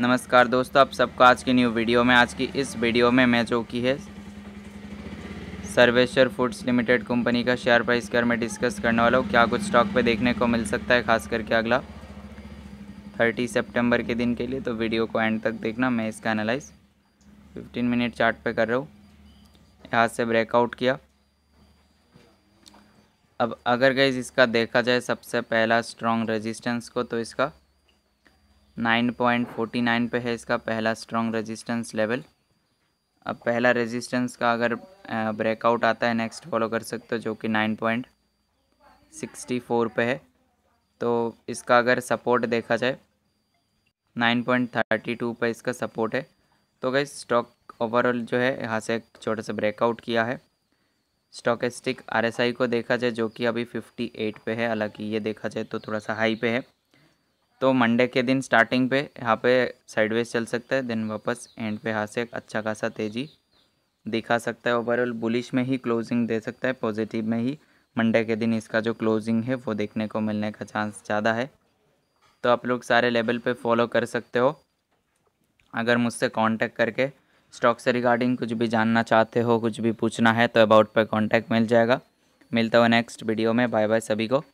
नमस्कार दोस्तों आप सबका आज की न्यू वीडियो में आज की इस वीडियो में मैं जो की है सर्वेश्वर फूड्स लिमिटेड कंपनी का शेयर प्राइस कर मैं डिस्कस करने वाला हूँ क्या कुछ स्टॉक पे देखने को मिल सकता है खास करके अगला 30 सितंबर के दिन के लिए तो वीडियो को एंड तक देखना मैं इसका एनालाइज 15 मिनट चार्ट पे कर रहा हूँ यहाँ से ब्रेकआउट किया अब अगर गई इसका देखा जाए सबसे पहला स्ट्रॉन्ग रजिस्टेंस को तो इसका 9.49 पे है इसका पहला स्ट्रॉन्ग रेजिस्टेंस लेवल अब पहला रेजिस्टेंस का अगर ब्रेकआउट आता है नेक्स्ट फॉलो कर सकते हो जो कि 9.64 पे है तो इसका अगर सपोर्ट देखा जाए 9.32 पे इसका सपोर्ट है तो गई स्टॉक ओवरऑल जो है यहाँ से एक छोटा सा ब्रेकआउट किया है स्टॉकस्टिक आरएसआई को देखा जाए जो कि अभी 58 पे है हालांकि ये देखा जाए तो थोड़ा सा हाई पे है तो मंडे के दिन स्टार्टिंग पे यहाँ पे साइडवेज चल सकता है दिन वापस एंड पे यहाँ से अच्छा खासा तेज़ी दिखा सकता है ओवरऑल बुलिश में ही क्लोजिंग दे सकता है पॉजिटिव में ही मंडे के दिन इसका जो क्लोजिंग है वो देखने को मिलने का चांस ज़्यादा है तो आप लोग सारे लेवल पे फॉलो कर सकते हो अगर मुझसे कांटेक्ट करके स्टॉक से रिगार्डिंग कुछ भी जानना चाहते हो कुछ भी पूछना है तो अबाउट पर कांटेक्ट मिल जाएगा मिलता हो नेक्स्ट वीडियो में बाय बाय सभी को